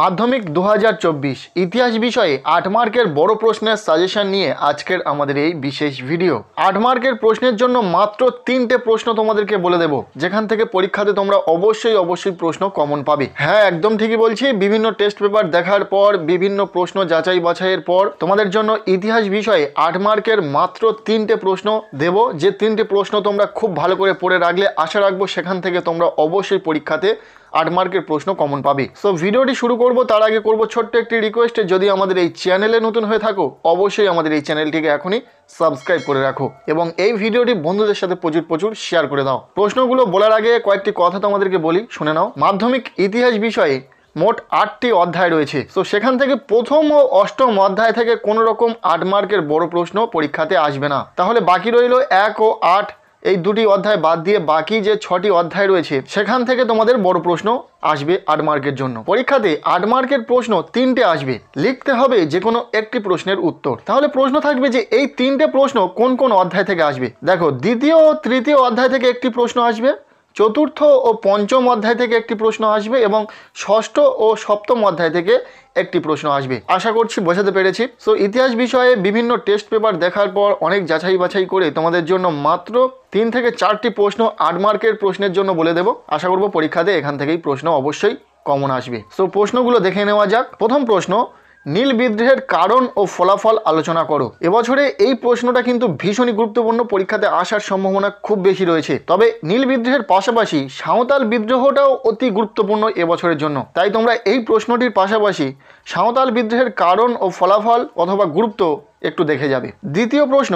মাধ্যমিক দু ইতিহাস বিষয়ে আট মার্কের বড় প্রশ্নের সাজেশন নিয়ে আজকের আমাদের এই বিশেষ ভিডিও আট মার্কের প্রশ্নের জন্য মাত্র তিনটে প্রশ্ন তোমাদেরকে বলে দেব যেখান থেকে পরীক্ষাতে তোমরা অবশ্যই অবশ্যই প্রশ্ন কমন পাবে হ্যাঁ একদম ঠিকই বলছি বিভিন্ন টেস্ট পেপার দেখার পর বিভিন্ন প্রশ্ন যাচাই বাছাইয়ের পর তোমাদের জন্য ইতিহাস বিষয়ে আট মার্কের মাত্র তিনটে প্রশ্ন দেব যে তিনটে প্রশ্ন তোমরা খুব ভালো করে পড়ে রাখলে আশা রাখবো সেখান থেকে তোমরা অবশ্যই পরীক্ষাতে আট মার্কের প্রশ্ন কমন পাবে সো ভিডিওটি শুরু করব তার আগে করব ছোট্ট একটি রিকোয়েস্টে যদি আমাদের এই চ্যানেলে নতুন হয়ে থাকো অবশ্যই আমাদের এই চ্যানেলটিকে এখনই সাবস্ক্রাইব করে রাখো এবং এই ভিডিওটি বন্ধুদের সাথে প্রচুর প্রচুর শেয়ার করে দাও প্রশ্নগুলো বলার আগে কয়েকটি কথা তোমাদেরকে বলি শুনে নাও মাধ্যমিক ইতিহাস বিষয়ে মোট আটটি অধ্যায় রয়েছে তো সেখান থেকে প্রথম ও অষ্টম অধ্যায় থেকে কোনো রকম আট মার্কের বড় প্রশ্ন পরীক্ষাতে আসবে না তাহলে বাকি রইল এক ও আট এই দুটি অধ্যায় বাদ দিয়ে বাকি যে ছটি অধ্যায় রয়েছে সেখান থেকে তোমাদের বড় প্রশ্ন আসবে আট মার্কের জন্য পরীক্ষাতে আট মার্কের প্রশ্ন তিনটে আসবে লিখতে হবে যে কোনো একটি প্রশ্নের উত্তর তাহলে প্রশ্ন থাকবে যে এই তিনটে প্রশ্ন কোন কোন অধ্যায় থেকে আসবে দেখো দ্বিতীয় তৃতীয় অধ্যায় থেকে একটি প্রশ্ন আসবে চতুর্থ ও পঞ্চম অধ্যায় থেকে একটি প্রশ্ন আসবে এবং ষষ্ঠ ও সপ্তম অধ্যায় থেকে একটি প্রশ্ন আসবে আশা করছি বোঝাতে পেরেছি সো ইতিহাস বিষয়ে বিভিন্ন টেস্ট পেপার দেখার পর অনেক যাচাই বাছাই করে তোমাদের জন্য মাত্র তিন থেকে চারটি প্রশ্ন আট মার্কের প্রশ্নের জন্য বলে দেব আশা করব পরীক্ষাতে এখান থেকেই প্রশ্ন অবশ্যই কমন আসবে সো প্রশ্নগুলো দেখে নেওয়া যাক প্রথম প্রশ্ন নীল বিদ্রোহের কারণ ও ফলাফল আলোচনা করো এবছরে এই প্রশ্নটা কিন্তু ভীষণই গুরুত্বপূর্ণ পরীক্ষাতে আসার সম্ভাবনা খুব বেশি রয়েছে তবে নীল বিদ্রোহের পাশাপাশি সাঁওতাল বিদ্রোহটাও অতি গুরুত্বপূর্ণ এবছরের জন্য তাই তোমরা এই প্রশ্নটির পাশাপাশি সাঁওতাল বিদ্রোহের কারণ ও ফলাফল অথবা গুরুত্ব একটু দেখে যাবে দ্বিতীয় প্রশ্ন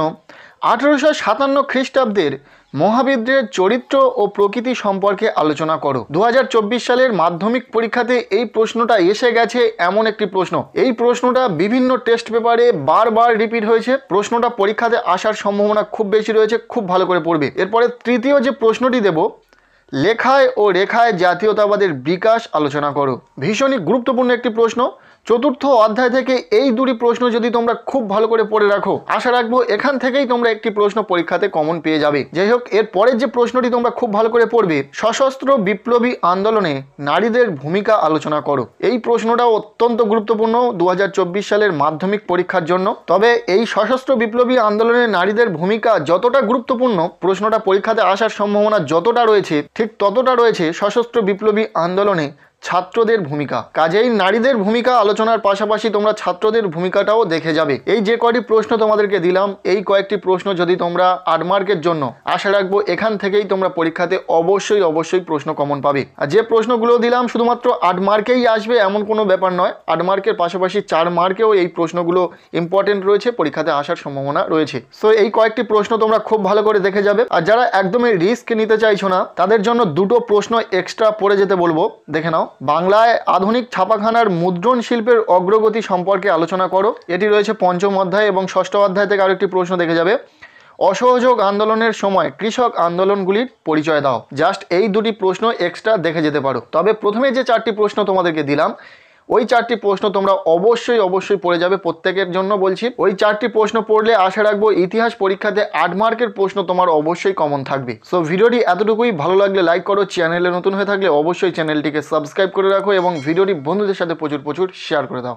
আঠেরোশো সাতান্ন খ্রিস্টাব্দের মহাবিদ্রের চরিত্র ও প্রকৃতি সম্পর্কে আলোচনা করো দু সালের মাধ্যমিক পরীক্ষাতে এই প্রশ্নটা এসে গেছে এমন একটি প্রশ্ন এই প্রশ্নটা বিভিন্ন টেস্ট পেপারে বারবার রিপিট হয়েছে প্রশ্নটা পরীক্ষাতে আসার সম্ভাবনা খুব বেশি রয়েছে খুব ভালো করে পড়বে এরপরে তৃতীয় যে প্রশ্নটি দেব লেখায় ও রেখায় জাতীয়তাবাদের বিকাশ আলোচনা করো ভীষণই গুরুত্বপূর্ণ একটি প্রশ্ন চতুর্থ অধ্যায় থেকে এই দুটি প্রশ্ন যদি তোমরা খুব ভালো করে পড়ে রাখো আশা রাখবো এখান থেকেই তোমরা একটি প্রশ্ন পরীক্ষাতে কমন পেয়ে যাবে যাই হোক এর পরের যে প্রশ্নটি তোমরা খুব ভালো করে পড়বে সশস্ত্র বিপ্লবী আন্দোলনে নারীদের ভূমিকা আলোচনা করো এই প্রশ্নটা অত্যন্ত গুরুত্বপূর্ণ দু সালের মাধ্যমিক পরীক্ষার জন্য তবে এই সশস্ত্র বিপ্লবী আন্দোলনে নারীদের ভূমিকা যতটা গুরুত্বপূর্ণ প্রশ্নটা পরীক্ষাতে আসার সম্ভাবনা যতটা রয়েছে ঠিক ততটা রয়েছে সশস্ত্র বিপ্লবী আন্দোলনে ছাত্রদের ভূমিকা কাজেই নারীদের ভূমিকা আলোচনার পাশাপাশি তোমরা ছাত্রদের ভূমিকাটাও দেখে যাবে এই যে কয়টি প্রশ্ন তোমাদেরকে দিলাম এই কয়েকটি প্রশ্ন যদি তোমরা আটমার্কের জন্য আশা রাখবো এখান থেকেই তোমরা পরীক্ষাতে অবশ্যই অবশ্যই প্রশ্ন কমন পাবে আর যে প্রশ্নগুলো দিলাম শুধুমাত্র আটমার্কেই আসবে এমন কোনো ব্যাপার নয় আটমার্কের পাশাপাশি চার মার্কেও এই প্রশ্নগুলো ইম্পর্টেন্ট রয়েছে পরীক্ষাতে আসার সম্ভাবনা রয়েছে সো এই কয়েকটি প্রশ্ন তোমরা খুব ভালো করে দেখে যাবে আর যারা একদমই রিস্ক নিতে চাইছো না তাদের জন্য দুটো প্রশ্ন এক্সট্রা পড়ে যেতে বলবো দেখে নাও বাংলায় আধুনিক ছাপাখানার মুদ্রণ শিল্পের অগ্রগতি সম্পর্কে আলোচনা করো এটি রয়েছে পঞ্চম অধ্যায় এবং ষষ্ঠ অধ্যায় থেকে আরও একটি প্রশ্ন দেখে যাবে অসহযোগ আন্দোলনের সময় কৃষক আন্দোলনগুলির পরিচয় দাও জাস্ট এই দুটি প্রশ্ন এক্সট্রা দেখে যেতে পারো তবে প্রথমে যে চারটি প্রশ্ন তোমাদেরকে দিলাম ওই চারটি প্রশ্ন তোমরা অবশ্যই অবশ্যই পড়ে যাবে প্রত্যেকের জন্য বলছি ওই চারটি প্রশ্ন পড়লে আশা রাখবো ইতিহাস পরীক্ষাতে আট মার্কের প্রশ্ন তোমার অবশ্যই কমন থাকবে সো ভিডিওটি এতটুকুই ভালো লাগলে লাইক করো চ্যানেলে নতুন হয়ে থাকলে অবশ্যই চ্যানেলটিকে সাবস্ক্রাইব করে রাখো এবং ভিডিওটি বন্ধুদের সাথে প্রচুর প্রচুর শেয়ার করে দাও